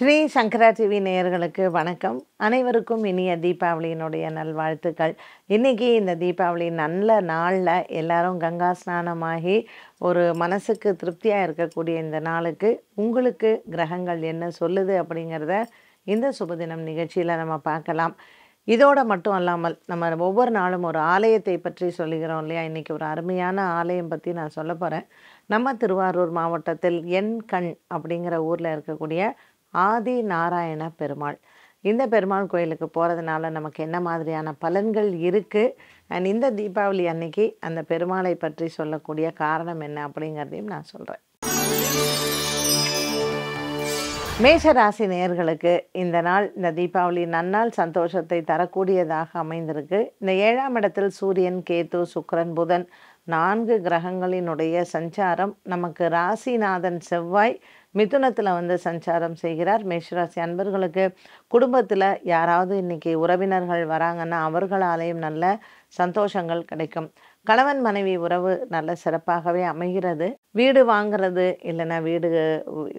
ஸ்ரீ சங்கரா TV நேயர்களுக்கு வணக்கம் அனைவருக்கும் இனிய தீபாவளியினுடைய நல்வாழ்த்துக்கள் இன்றைக்கி இந்த தீபாவளி நல்ல நாளில் எல்லாரும் கங்கா ஸ்நானமாகி ஒரு மனசுக்கு திருப்தியாக இருக்கக்கூடிய இந்த நாளுக்கு உங்களுக்கு கிரகங்கள் என்ன சொல்லுது அப்படிங்கிறத இந்த சுபதினம் நிகழ்ச்சியில் நம்ம பார்க்கலாம் இதோட மட்டும் அல்லாமல் நம்ம ஒவ்வொரு நாளும் ஒரு ஆலயத்தை பற்றி சொல்லுகிறோம் இல்லையா இன்றைக்கி ஒரு அருமையான ஆலயம் பற்றி நான் சொல்ல போகிறேன் நம்ம திருவாரூர் மாவட்டத்தில் என் கண் அப்படிங்கிற ஊரில் இருக்கக்கூடிய ஆதி நாராயண பெருமாள் இந்த பெருமாள் கோயிலுக்கு போகிறதுனால நமக்கு என்ன மாதிரியான பலன்கள் இருக்குது அண்ட் இந்த தீபாவளி அன்னைக்கு அந்த பெருமாளை பற்றி சொல்லக்கூடிய காரணம் என்ன அப்படிங்கிறதையும் நான் சொல்கிறேன் மேஷராசி நேர்களுக்கு இந்த நாள் இந்த தீபாவளி நன்னாள் சந்தோஷத்தை தரக்கூடியதாக அமைந்திருக்கு இந்த ஏழாம் இடத்தில் சூரியன் கேத்து சுக்கரன் புதன் நான்கு கிரகங்களினுடைய சஞ்சாரம் நமக்கு ராசிநாதன் செவ்வாய் மிதுனத்தில் வந்து சஞ்சாரம் செய்கிறார் மேஷராசி அன்பர்களுக்கு குடும்பத்தில் யாராவது இன்றைக்கி உறவினர்கள் வராங்கன்னா அவர்களாலேயும் நல்ல சந்தோஷங்கள் கிடைக்கும் கணவன் மனைவி உறவு நல்ல சிறப்பாகவே அமைகிறது வீடு வாங்கிறது இல்லைன்னா வீடு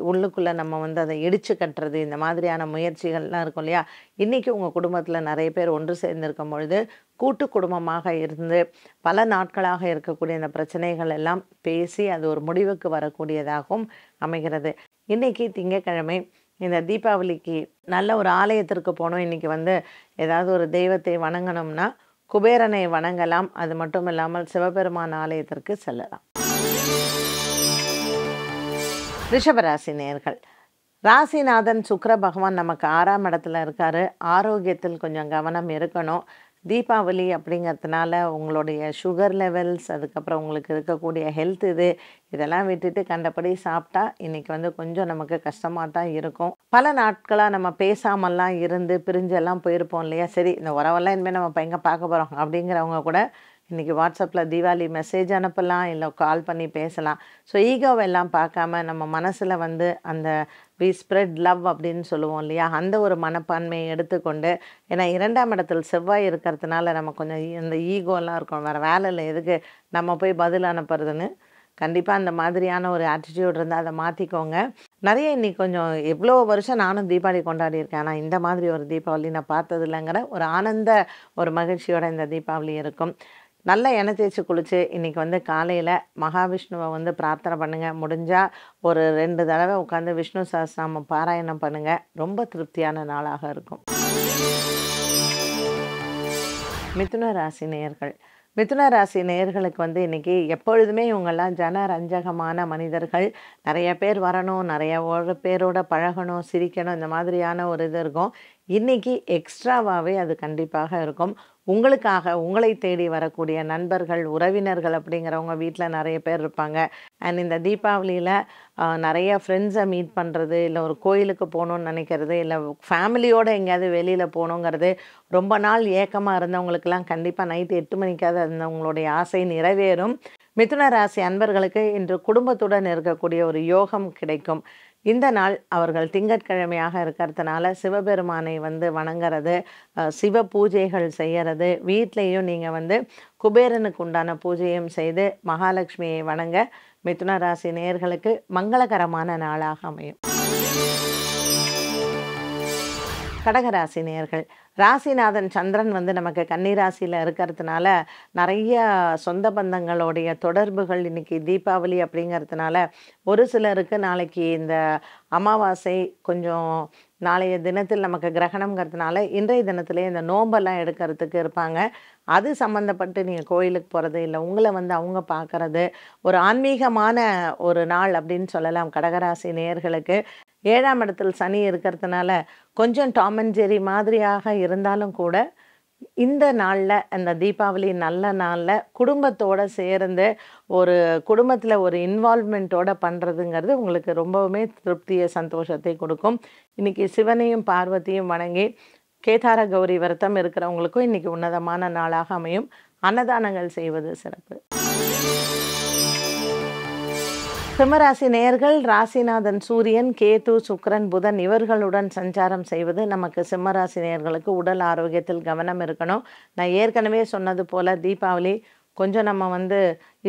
உள்ளுக்குள்ளே நம்ம வந்து அதை இடித்து கட்டுறது இந்த மாதிரியான முயற்சிகள்லாம் இருக்கும் இல்லையா இன்றைக்கி உங்கள் குடும்பத்தில் நிறைய பேர் ஒன்று சேர்ந்துருக்கும் பொழுது கூட்டு குடும்பமாக இருந்து பல நாட்களாக இருக்கக்கூடிய இந்த பிரச்சனைகள் எல்லாம் பேசி அது ஒரு முடிவுக்கு வரக்கூடியதாகவும் அமைகிறது இன்றைக்கி திங்கக்கிழமை இந்த தீபாவளிக்கு நல்ல ஒரு ஆலயத்திற்கு போனோம் இன்றைக்கி வந்து ஏதாவது ஒரு தெய்வத்தை வணங்கணும்னா குபேரனை வணங்கலாம் அது மட்டும் இல்லாமல் சிவபெருமான் ஆலயத்திற்கு செல்லலாம் ரிஷபராசி நேர்கள் ராசிநாதன் சுக்கர பகவான் நமக்கு ஆறாம் இடத்துல இருக்கார் ஆரோக்கியத்தில் கொஞ்சம் கவனம் இருக்கணும் தீபாவளி அப்படிங்கிறதுனால உங்களுடைய சுகர் லெவல்ஸ் அதுக்கப்புறம் உங்களுக்கு இருக்கக்கூடிய ஹெல்த் இது இதெல்லாம் விட்டுட்டு கண்டபடி சாப்பிட்டா இன்றைக்கி வந்து கொஞ்சம் நமக்கு கஷ்டமாக தான் இருக்கும் பல நாட்களாக நம்ம பேசாமல்லாம் இருந்து பிரிஞ்செல்லாம் போயிருப்போம் இல்லையா சரி இந்த உறவெல்லாம் இனிமேல் நம்ம எங்கே பார்க்க போகிறோம் அப்படிங்கிறவங்க கூட இன்றைக்கி வாட்ஸ்அப்பில் தீபாவளி மெசேஜ் அனுப்பலாம் இல்லை கால் பண்ணி பேசலாம் ஸோ ஈகோவெல்லாம் பார்க்காம நம்ம மனசில் வந்து அந்த வி ஸ்ப்ரெட் லவ் அப்படின்னு சொல்லுவோம் இல்லையா அந்த ஒரு மனப்பான்மையை எடுத்துக்கொண்டு ஏன்னா இரண்டாம் இடத்தில் செவ்வாய் இருக்கிறதுனால நம்ம கொஞ்சம் இந்த ஈகோலாம் இருக்கும் வேறு வேலை இல்லை எதுக்கு நம்ம போய் பதில் அனுப்புறதுன்னு கண்டிப்பாக அந்த மாதிரியான ஒரு ஆட்டிடியூட் இருந்தால் அதை மாற்றிக்கோங்க நிறைய இன்றைக்கி கொஞ்சம் எவ்வளோ வருஷம் நானும் தீபாவளி கொண்டாடியிருக்கேன் ஆனால் இந்த மாதிரி ஒரு தீபாவளி நான் பார்த்தது இல்லைங்கிற ஒரு ஆனந்த ஒரு மகிழ்ச்சியோட இந்த தீபாவளி இருக்கும் நல்ல எண்ணெய் தேய்ச்சி குளித்து இன்றைக்கி வந்து காலையில் மகாவிஷ்ணுவை வந்து பிரார்த்தனை பண்ணுங்கள் முடிஞ்சால் ஒரு ரெண்டு தடவை உட்காந்து விஷ்ணு சஹசிரநாமம் பாராயணம் பண்ணுங்கள் ரொம்ப திருப்தியான நாளாக இருக்கும் மிதுன ராசி நேயர்கள் மிதுன ராசி நேயர்களுக்கு வந்து இன்றைக்கி எப்பொழுதுமே இவங்கெல்லாம் ஜன ரஞ்சகமான மனிதர்கள் நிறைய பேர் வரணும் நிறைய பேரோட பழகணும் சிரிக்கணும் இந்த மாதிரியான ஒரு இது இருக்கும் இன்றைக்கி எக்ஸ்ட்ராவாகவே அது கண்டிப்பாக இருக்கும் உங்களுக்காக உங்களை தேடி வரக்கூடிய நண்பர்கள் உறவினர்கள் அப்படிங்கிறவங்க வீட்டில் நிறைய பேர் இருப்பாங்க அண்ட் இந்த தீபாவளியில் நிறைய ஃப்ரெண்ட்ஸை மீட் பண்ணுறது இல்லை ஒரு கோயிலுக்கு போகணுன்னு நினைக்கிறது இல்லை ஃபேமிலியோடு எங்கேயாவது வெளியில் போகணுங்கிறது ரொம்ப நாள் ஏக்கமாக இருந்தவங்களுக்கெல்லாம் கண்டிப்பாக நைட்டு எட்டு மணிக்காவது இருந்தவங்களுடைய ஆசை நிறைவேறும் மிதுன ராசி அன்பர்களுக்கு இன்று குடும்பத்துடன் இருக்கக்கூடிய ஒரு யோகம் கிடைக்கும் இந்த நாள் அவர்கள் திங்கட்கிழமையாக இருக்கிறதுனால சிவபெருமானை வந்து வணங்குறது சிவ பூஜைகள் செய்கிறது வீட்லேயும் நீங்கள் வந்து குபேரனுக்கு உண்டான பூஜையும் செய்து மகாலட்சுமியை வணங்க மிதுன ராசி நேர்களுக்கு மங்களகரமான நாளாக அமையும் கடகராசி நேர்கள் ராசிநாதன் சந்திரன் வந்து நமக்கு கன்னிராசியில் இருக்கிறதுனால நிறைய சொந்த பந்தங்களுடைய தொடர்புகள் இன்றைக்கி தீபாவளி அப்படிங்கிறதுனால ஒரு சிலருக்கு நாளைக்கு இந்த அமாவாசை கொஞ்சம் நாளைய தினத்தில் நமக்கு கிரகணங்கிறதுனால இன்றைய தினத்திலே இந்த நோம்பெல்லாம் எடுக்கிறதுக்கு இருப்பாங்க அது சம்மந்தப்பட்டு நீங்கள் கோயிலுக்கு போகிறது இல்லை உங்களை வந்து அவங்க பார்க்குறது ஒரு ஆன்மீகமான ஒரு நாள் அப்படின்னு சொல்லலாம் கடகராசி நேர்களுக்கு ஏழாம் இடத்தில் சனி இருக்கிறதுனால கொஞ்சம் டாம் அண்ட் ஜெரி மாதிரியாக இருந்தாலும் கூட இந்த நாளில் அந்த தீபாவளி நல்ல நாளில் குடும்பத்தோடு சேர்ந்து ஒரு குடும்பத்தில் ஒரு இன்வால்மெண்ட்டோட பண்ணுறதுங்கிறது உங்களுக்கு ரொம்பவுமே திருப்தியை சந்தோஷத்தை கொடுக்கும் இன்றைக்கி சிவனையும் பார்வதியும் வணங்கி கேதார கௌரி விரதம் இருக்கிறவங்களுக்கும் இன்றைக்கி உன்னதமான நாளாக அமையும் அன்னதானங்கள் செய்வது சிறப்பு சிம்மராசி நேர்கள் ராசிநாதன் சூரியன் கேது சுக்கரன் புதன் இவர்களுடன் சஞ்சாரம் செய்வது நமக்கு சிம்மராசி நேர்களுக்கு உடல் ஆரோக்கியத்தில் கவனம் இருக்கணும் நான் ஏற்கனவே சொன்னது போல் தீபாவளி கொஞ்சம் நம்ம வந்து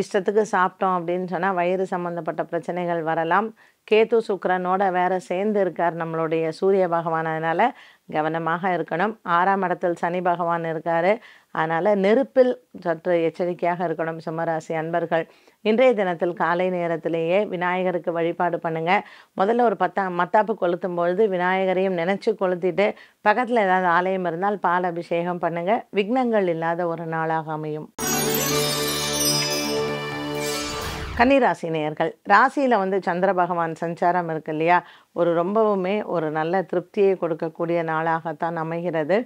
இஷ்டத்துக்கு சாப்பிட்டோம் அப்படின்னு சொன்னால் வயிறு சம்மந்தப்பட்ட பிரச்சனைகள் வரலாம் கேத்து சுக்கரனோட வேற சேர்ந்து இருக்கார் நம்மளுடைய சூரிய பகவான் அதனால் கவனமாக இருக்கணும் ஆறாம் இடத்தில் சனி பகவான் இருக்கார் அதனால் நெருப்பில் சற்று எச்சரிக்கையாக இருக்கணும் சிம்மராசி அன்பர்கள் இன்றைய தினத்தில் காலை நேரத்திலேயே விநாயகருக்கு வழிபாடு பண்ணுங்கள் முதல்ல ஒரு பத்தா மத்தாப்பு கொளுத்தும் பொழுது விநாயகரையும் நினச்சி கொளுத்திட்டு பக்கத்தில் ஏதாவது ஆலயம் இருந்தால் பால் அபிஷேகம் பண்ணுங்கள் விக்னங்கள் இல்லாத ஒரு நாளாக அமையும் கன்னிராசி நேயர்கள் ராசியில் வந்து சந்திர பகவான் சஞ்சாரம் இருக்கு இல்லையா ஒரு ரொம்பவுமே ஒரு நல்ல திருப்தியை கொடுக்கக்கூடிய நாளாகத்தான் அமைகிறது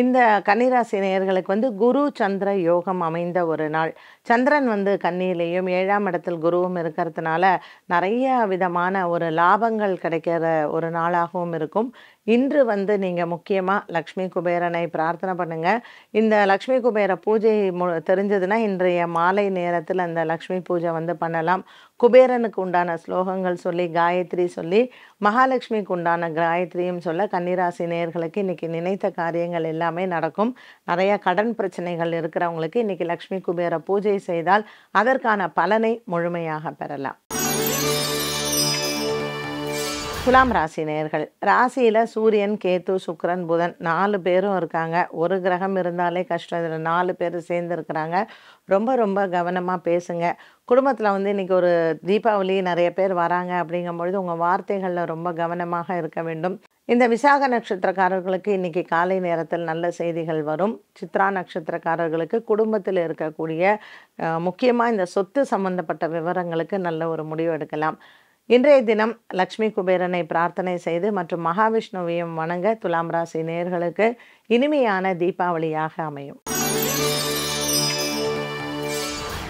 இந்த கன்னிராசி நேயர்களுக்கு வந்து குரு சந்திர யோகம் அமைந்த ஒரு நாள் சந்திரன் வந்து கன்னியிலையும் ஏழாம் இடத்தில் குருவும் இருக்கிறதுனால நிறைய விதமான ஒரு லாபங்கள் கிடைக்கிற ஒரு நாளாகவும் இருக்கும் இன்று வந்து நீங்கள் முக்கியமாக லக்ஷ்மி குபேரனை பிரார்த்தனை பண்ணுங்கள் இந்த லக்ஷ்மி குபேர பூஜை மு தெரிஞ்சதுன்னா இன்றைய மாலை நேரத்தில் அந்த லக்ஷ்மி பூஜை வந்து பண்ணலாம் குபேரனுக்கு உண்டான ஸ்லோகங்கள் சொல்லி காயத்ரி சொல்லி மகாலட்சுமிக்கு உண்டான காயத்ரியும் சொல்ல கன்னிராசி நேர்களுக்கு இன்றைக்கி நினைத்த காரியங்கள் எல்லாமே நடக்கும் நிறையா கடன் பிரச்சனைகள் இருக்கிறவங்களுக்கு இன்றைக்கி லக்ஷ்மி குபேர பூஜை செய்தால் அதற்கான பலனை முழுமையாக பெறலாம் துலாம் ராசி நேர்கள் ராசியில் சூரியன் கேத்து சுக்கரன் புதன் நாலு பேரும் இருக்காங்க ஒரு கிரகம் இருந்தாலே கஷ்டம் இதில் நாலு பேர் சேர்ந்து இருக்கிறாங்க ரொம்ப ரொம்ப கவனமாக பேசுங்க குடும்பத்தில் வந்து இன்றைக்கி ஒரு தீபாவளி நிறைய பேர் வராங்க அப்படிங்கும்பொழுது உங்கள் வார்த்தைகளில் ரொம்ப கவனமாக இருக்க வேண்டும் இந்த விசாக நட்சத்திரக்காரர்களுக்கு இன்றைக்கி காலை நேரத்தில் நல்ல செய்திகள் வரும் சித்ரா நட்சத்திரக்காரர்களுக்கு குடும்பத்தில் இருக்கக்கூடிய முக்கியமாக இந்த சொத்து சம்மந்தப்பட்ட விவரங்களுக்கு நல்ல ஒரு முடிவு எடுக்கலாம் இன்றைய தினம் லக்ஷ்மி குபேரனை பிரார்த்தனை செய்து மற்றும் மகாவிஷ்ணுவையும் வணங்க துலாம் ராசி நேர்களுக்கு இனிமையான தீபாவளியாக அமையும்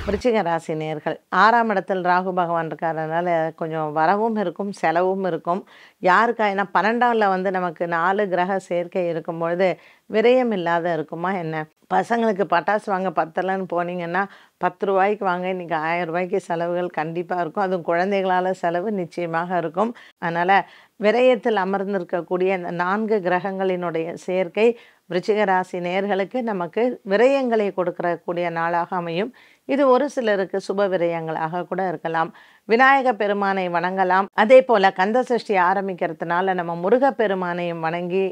விருச்சிக ராசி நேர்கள் ஆறாம் இடத்தில் ராகு பகவான் இருக்கிறதுனால கொஞ்சம் வரவும் இருக்கும் செலவும் இருக்கும் யாருக்கா ஏன்னா பன்னெண்டாவில் வந்து நமக்கு நாலு கிரக சேர்க்கை இருக்கும்பொழுது விரயம் இல்லாத இருக்குமா என்ன பசங்களுக்கு பட்டாசு வாங்க பத்தலன்னு போனீங்கன்னா பத்து ரூபாய்க்கு வாங்க இன்றைக்கி ஆயிரம் ரூபாய்க்கு செலவுகள் கண்டிப்பாக இருக்கும் அதுவும் குழந்தைகளால் செலவு நிச்சயமாக இருக்கும் அதனால் விரயத்தில் அமர்ந்திருக்கக்கூடிய இந்த நான்கு கிரகங்களினுடைய சேர்க்கை விருச்சிக ராசி நேர்களுக்கு நமக்கு விரயங்களை கொடுக்கறக்கூடிய நாளாக அமையும் இது ஒரு சிலருக்கு சுப விரயங்களாக கூட இருக்கலாம் விநாயக பெருமானை வணங்கலாம் அதே போல் கந்த சஷ்டி ஆரம்பிக்கிறதுனால நம்ம முருகப்பெருமானையும் பெருமானையும் வணங்கி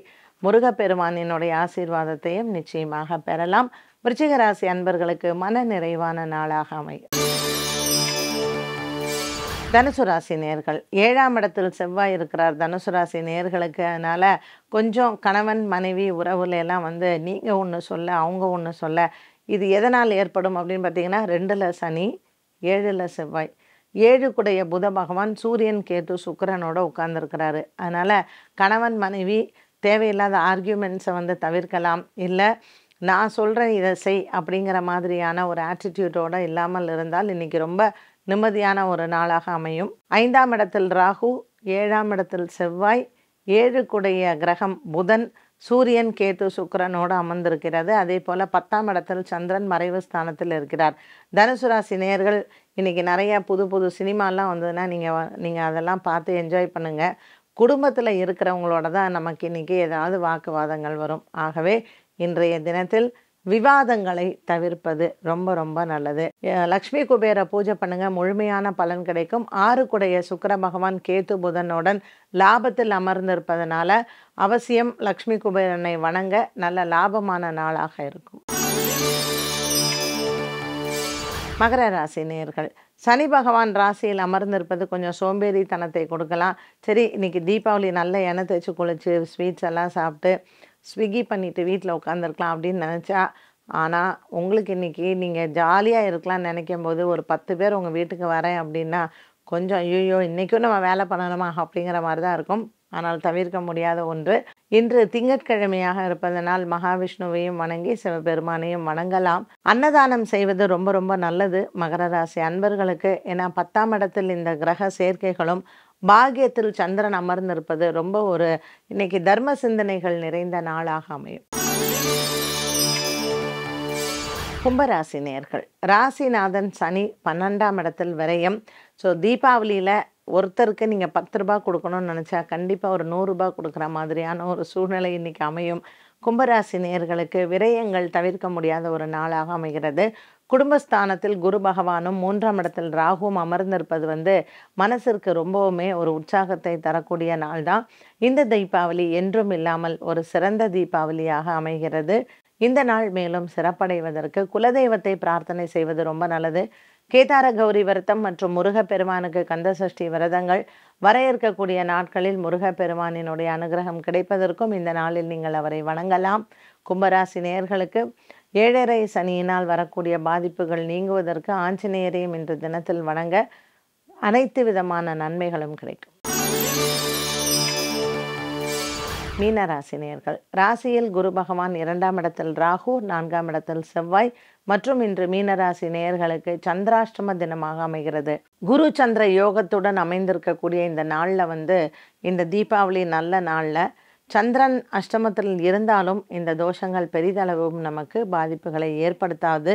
முருகப்பெருமானினுடைய ஆசீர்வாதத்தையும் நிச்சயமாக பெறலாம் விருச்சிகராசி அன்பர்களுக்கு மன நிறைவான நாளாக அமையும் தனுசு ராசி நேர்கள் ஏழாம் இடத்தில் செவ்வாய் இருக்கிறார் தனுசு ராசி நேர்களுக்கு அதனால் கொஞ்சம் கணவன் மனைவி உறவுல எல்லாம் வந்து நீங்கள் ஒன்று சொல்ல அவங்க ஒன்று சொல்ல இது எதனால் ஏற்படும் அப்படின்னு பார்த்தீங்கன்னா ரெண்டில் சனி ஏழில் செவ்வாய் ஏழுக்குடைய புத பகவான் சூரியன் கேத்து சுக்கரனோட உட்கார்ந்துருக்கிறாரு அதனால் கணவன் மனைவி தேவையில்லாத ஆர்கியூமெண்ட்ஸை வந்து தவிர்க்கலாம் இல்லை நான் சொல்கிறேன் இதை செய் அப்படிங்கிற மாதிரியான ஒரு ஆட்டிடியூட்டோடு இல்லாமல் இருந்தால் இன்றைக்கி ரொம்ப நிம்மதியான ஒரு நாளாக அமையும் ஐந்தாம் இடத்தில் ராகு ஏழாம் இடத்தில் செவ்வாய் ஏழுக்குடைய கிரகம் புதன் சூரியன் கேத்து சுக்கரனோடு அமர்ந்திருக்கிறது அதே போல் பத்தாம் இடத்தில் சந்திரன் மறைவு ஸ்தானத்தில் இருக்கிறார் தனுசு ராசி நேர்கள் இன்றைக்கி நிறையா புது புது சினிமாலாம் வந்ததுன்னா நீங்கள் நீங்கள் அதெல்லாம் பார்த்து என்ஜாய் பண்ணுங்கள் குடும்பத்தில் இருக்கிறவங்களோட தான் நமக்கு இன்றைக்கி ஏதாவது வாக்குவாதங்கள் வரும் ஆகவே இன்றைய தினத்தில் விவாதங்களை தவிர்ப்பது ரொம்ப ரொம்ப நல்லது லக்ஷ்மி குபேர பூஜை பண்ணுங்க முழுமையான பலன் கிடைக்கும் ஆறு குடைய சுக்கர பகவான் கேத்து புதனுடன் லாபத்தில் அமர்ந்திருப்பதனால அவசியம் லக்ஷ்மி குபேரனை வணங்க நல்ல லாபமான நாளாக இருக்கும் மகர ராசி நேர்கள் சனி பகவான் ராசியில் அமர்ந்திருப்பது கொஞ்சம் சோம்பேறித்தனத்தை கொடுக்கலாம் சரி இன்னைக்கு தீபாவளி நல்ல எண்ணெய் தேய்ச்சி குளிச்சு ஸ்வீட்ஸ் எல்லாம் சாப்பிட்டு ஸ்விக்கி பண்ணிவிட்டு வீட்டில் உட்காந்துருக்கலாம் அப்படின்னு நினச்சா ஆனால் உங்களுக்கு இன்றைக்கி நீங்கள் ஜாலியாக இருக்கலாம்னு நினைக்கும் போது ஒரு பத்து பேர் உங்கள் வீட்டுக்கு வரேன் அப்படின்னா கொஞ்சம் ஐயோ இன்றைக்கும் நம்ம வேலை பண்ணணுமா அப்படிங்கிற மாதிரி தான் இருக்கும் ஆனால் தவிர்க்க முடியாத ஒன்று இன்று திங்கட்கிழமையாக இருப்பதனால் மகாவிஷ்ணுவையும் வணங்கி சிவபெருமானையும் வணங்கலாம் அன்னதானம் செய்வது ரொம்ப ரொம்ப நல்லது மகர ராசி அன்பர்களுக்கு ஏன்னா பத்தாம் இடத்தில் இந்த கிரக சேர்க்கைகளும் பாகியத்தில் சந்திரன் அமர்ந்திருப்பது ரொம்ப ஒரு இன்னைக்கு தர்ம சிந்தனைகள் நிறைந்த நாளாக அமையும் கும்பராசி நேர்கள் ராசிநாதன் சனி பன்னெண்டாம் இடத்தில் விரையும் ஸோ தீபாவளியில் ஒருத்தருக்கு நீங்கள் பத்து ரூபா கொடுக்கணும்னு நினச்சா கண்டிப்பாக ஒரு நூறுரூபா கொடுக்குற மாதிரியான ஒரு சூழ்நிலை இன்றைக்கி அமையும் கும்பராசி நேர்களுக்கு விரயங்கள் தவிர்க்க முடியாத ஒரு நாளாக அமைகிறது குடும்பஸ்தானத்தில் குரு பகவானும் மூன்றாம் இடத்தில் ராகுவும் அமர்ந்திருப்பது வந்து மனசிற்கு ரொம்பவுமே ஒரு உற்சாகத்தை தரக்கூடிய நாள் தான் இந்த தீபாவளி என்றும் இல்லாமல் ஒரு சிறந்த தீபாவளியாக அமைகிறது இந்த நாள் மேலும் சிறப்படைவதற்கு குலதெய்வத்தை பிரார்த்தனை செய்வது ரொம்ப நல்லது கேதார கௌரி விரதம் மற்றும் முருகப்பெருமானுக்கு கந்தசஷ்டி விரதங்கள் வர இருக்கக்கூடிய நாட்களில் முருகப்பெருமானினுடைய அனுகிரகம் கிடைப்பதற்கும் இந்த நாளில் நீங்கள் அவரை வணங்கலாம் கும்பராசி நேயர்களுக்கு ஏழரை சனியினால் வரக்கூடிய பாதிப்புகள் நீங்குவதற்கு ஆஞ்சநேயரையும் இன்று தினத்தில் வணங்க அனைத்து விதமான நன்மைகளும் கிடைக்கும் மீனராசினியர்கள் ராசியில் குரு பகவான் இரண்டாம் இடத்தில் ராகு நான்காம் இடத்தில் செவ்வாய் மற்றும் இன்று மீனராசி நேயர்களுக்கு சந்திராஷ்டம தினமாக அமைகிறது குரு சந்திர யோகத்துடன் அமைந்திருக்கக்கூடிய இந்த நாளில் வந்து இந்த தீபாவளி நல்ல நாளில் சந்திரன் அஷ்டமத்தில் இருந்தாலும் இந்த தோஷங்கள் பெரிதளவும் நமக்கு பாதிப்புகளை ஏற்படுத்தாது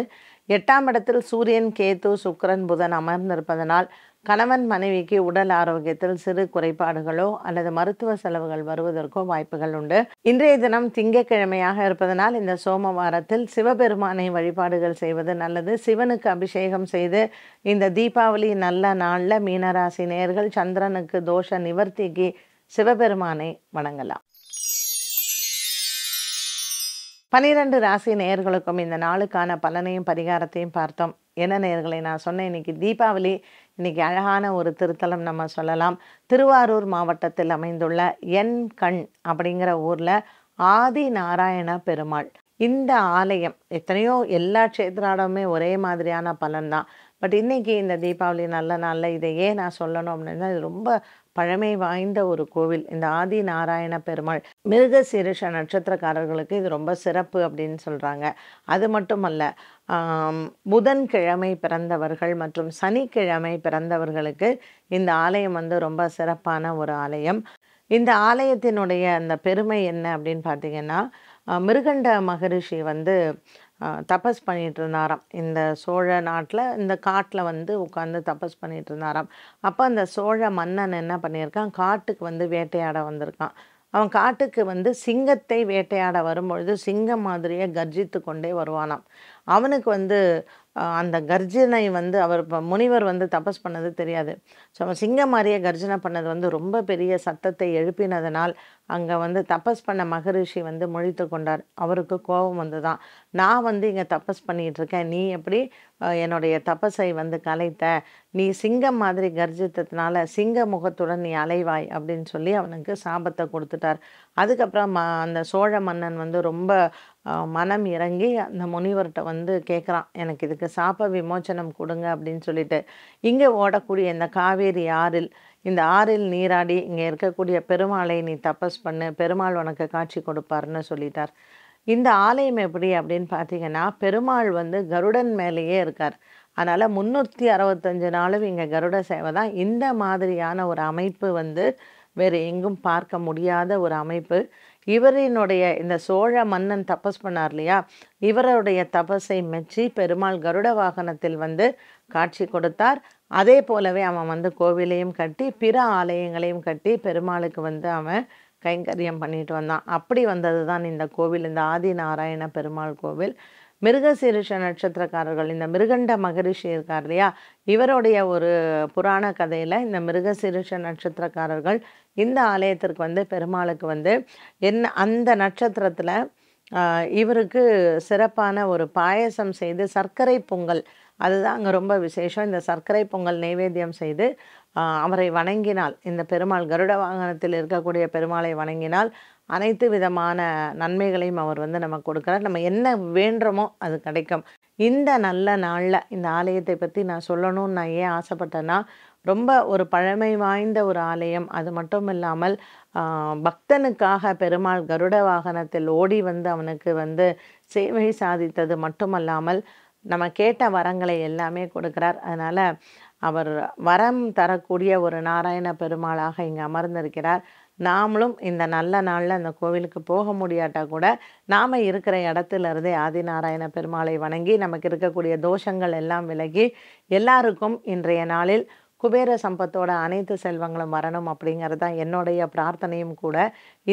எட்டாம் இடத்தில் சூரியன் கேத்து சுக்கரன் புதன் அமர்ந்திருப்பதனால் கணவன் மனைவிக்கு உடல் ஆரோக்கியத்தில் சிறு குறைபாடுகளோ அல்லது மருத்துவ செலவுகள் வருவதற்கோ வாய்ப்புகள் உண்டு இன்றைய தினம் திங்கக்கிழமையாக இருப்பதனால் இந்த சோம வாரத்தில் சிவபெருமானை வழிபாடுகள் செய்வது நல்லது சிவனுக்கு அபிஷேகம் செய்து இந்த தீபாவளி நல்ல நாளில் மீனராசி நேர்கள் சந்திரனுக்கு தோஷ நிவர்த்திக்கு சிவபெருமானை வணங்கலாம் பனிரெண்டு ராசி நேயர்களுக்கும் இந்த நாளுக்கான பலனையும் பரிகாரத்தையும் பார்த்தோம் என்ன நேர்களை நான் சொன்னேன் இன்னைக்கு தீபாவளி இன்றைக்கி அழகான ஒரு திருத்தலம் நம்ம சொல்லலாம் திருவாரூர் மாவட்டத்தில் அமைந்துள்ள என் கண் அப்படிங்கிற ஊரில் ஆதி நாராயண பெருமாள் இந்த ஆலயம் எத்தனையோ எல்லா கஷேத்திராடமுமே ஒரே மாதிரியான பலன்தான் பட் இன்றைக்கி இந்த தீபாவளி நல்ல நாளில் இதை ஏன் நான் சொல்லணும் அப்படின்னா இது ரொம்ப பழமை வாய்ந்த ஒரு கோவில் இந்த ஆதி நாராயண பெருமாள் மிருக சீருஷ நட்சத்திரக்காரர்களுக்கு இது ரொம்ப சிறப்பு அப்படின்னு சொல்கிறாங்க அது மட்டுமல்ல புதன்கிழமை பிறந்தவர்கள் மற்றும் சனிக்கிழமை பிறந்தவர்களுக்கு இந்த ஆலயம் வந்து ரொம்ப சிறப்பான ஒரு ஆலயம் இந்த ஆலயத்தினுடைய அந்த பெருமை என்ன அப்படின்னு பார்த்தீங்கன்னா மிருகண்ட மகரிஷி வந்து தபஸ் பண்ணிகிட்டு இருந்தாராம் இந்த சோழ நாட்டில் இந்த காட்டில் வந்து உட்காந்து தபஸ் பண்ணிகிட்டு இருந்தாராம் அப்போ அந்த சோழ மன்னன் என்ன பண்ணியிருக்கான் காட்டுக்கு வந்து வேட்டையாட வந்திருக்கான் அவன் காட்டுக்கு வந்து சிங்கத்தை வேட்டையாட வரும்பொழுது சிங்கம் மாதிரியே கர்ஜித்து கொண்டே வருவானாம் அவனுக்கு வந்து அந்த கர்ஜனை வந்து அவர் இப்போ முனிவர் வந்து தபஸ் பண்ணது தெரியாது ஸோ சிங்கம் மாதிரியே கர்ஜனை பண்ணது வந்து ரொம்ப பெரிய சத்தத்தை எழுப்பினதனால் அங்கே வந்து தபஸ் பண்ண மகரிஷி வந்து முழித்து கொண்டார் அவருக்கு கோபம் வந்து தான் நான் வந்து இங்கே தபஸ் பண்ணிகிட்ருக்கேன் நீ எப்படி என்னுடைய தபஸை வந்து கலைத்த நீ சிங்கம் மாதிரி கர்ஜித்ததுனால சிங்க முகத்துடன் நீ அலைவாய் அப்படின்னு சொல்லி அவனுக்கு சாபத்தை கொடுத்துட்டார் அதுக்கப்புறம் அந்த சோழ மன்னன் வந்து ரொம்ப மனம் இறங்கி அந்த முனிவர்கிட்ட வந்து கேட்குறான் எனக்கு இதுக்கு சாப விமோச்சனம் கொடுங்க அப்படின்னு சொல்லிட்டு இங்கே ஓடக்கூடிய இந்த காவேரி ஆறில் இந்த ஆறில் நீராடி இங்கே இருக்கக்கூடிய பெருமாளை நீ தபஸ் பண்ணு பெருமாள் உனக்கு காட்சி கொடுப்பாருன்னு சொல்லிட்டார் இந்த ஆலயம் எப்படி அப்படின்னு பார்த்தீங்கன்னா பெருமாள் வந்து கருடன் மேலேயே இருக்கார் அதனால் முந்நூற்றி அறுபத்தஞ்சு நாளும் இங்கே கருட சேவை தான் இந்த மாதிரியான ஒரு அமைப்பு வந்து வேறு எங்கும் பார்க்க முடியாத ஒரு அமைப்பு இவரினுடைய இந்த சோழ மன்னன் தபஸ் பண்ணார் இல்லையா இவருடைய தபஸை மெச்சி பெருமாள் கருட வாகனத்தில் வந்து காட்சி கொடுத்தார் அதே போலவே அவன் வந்து கோவிலையும் கட்டி பிற ஆலயங்களையும் கட்டி பெருமாளுக்கு வந்து அவன் கைங்கரியம் பண்ணிட்டு வந்தான் அப்படி வந்தது தான் இந்த கோவில் இந்த ஆதி நாராயண பெருமாள் கோவில் மிருகசீரிஷ நட்சத்திரக்காரர்கள் இந்த மிருகண்ட மகரிஷி இருக்கார் இல்லையா இவருடைய ஒரு புராண கதையில் இந்த மிருகசீரிஷ நட்சத்திரக்காரர்கள் இந்த ஆலயத்திற்கு வந்து பெருமாளுக்கு வந்து என்ன அந்த நட்சத்திரத்தில் இவருக்கு சிறப்பான ஒரு பாயசம் செய்து சர்க்கரை பொங்கல் அதுதான் அங்கே ரொம்ப விசேஷம் இந்த சர்க்கரை பொங்கல் நைவேத்தியம் செய்து அவரை வணங்கினால் இந்த பெருமாள் கருட வாகனத்தில் இருக்கக்கூடிய பெருமாளை வணங்கினால் அனைத்து விதமான நன்மைகளையும் அவர் வந்து நமக்கு கொடுக்குறார் நம்ம என்ன வேண்டுமோ அது கிடைக்கும் இந்த நல்ல நாளில் இந்த ஆலயத்தை பற்றி நான் சொல்லணும்னு நான் ஏன் ஆசைப்பட்டேன்னா ரொம்ப ஒரு பழமை வாய்ந்த ஒரு ஆலயம் அது மட்டும் இல்லாமல் பக்தனுக்காக பெருமாள் கருட வாகனத்தில் ஓடி வந்து அவனுக்கு வந்து சேவை சாதித்தது மட்டுமல்லாமல் நம்ம கேட்ட வரங்களை எல்லாமே கொடுக்குறார் அதனால் அவர் வரம் தரக்கூடிய ஒரு நாராயண பெருமாளாக இங்கே அமர்ந்திருக்கிறார் நாமளும் இந்த நல்ல நாளில் அந்த கோவிலுக்கு போக முடியாட்டா கூட நாம் இருக்கிற இடத்துல இருந்தே ஆதிநாராயண பெருமாளை வணங்கி நமக்கு இருக்கக்கூடிய தோஷங்கள் எல்லாம் விலகி எல்லாருக்கும் இன்றைய நாளில் குபேர சம்பத்தோட அனைத்து செல்வங்களும் வரணும் அப்படிங்கிறது தான் என்னுடைய பிரார்த்தனையும் கூட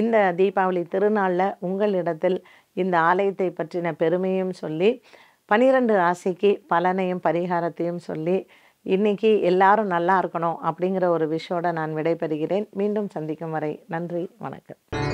இந்த தீபாவளி திருநாளில் உங்களிடத்தில் இந்த ஆலயத்தை பற்றின பெருமையும் சொல்லி பனிரெண்டு ராசிக்கு பலனையும் பரிகாரத்தையும் சொல்லி இன்றைக்கி எல்லாரும் நல்லா இருக்கணும் அப்படிங்கிற ஒரு விஷயோட நான் விடைபெறுகிறேன் மீண்டும் சந்திக்கும் வரை நன்றி வணக்கம்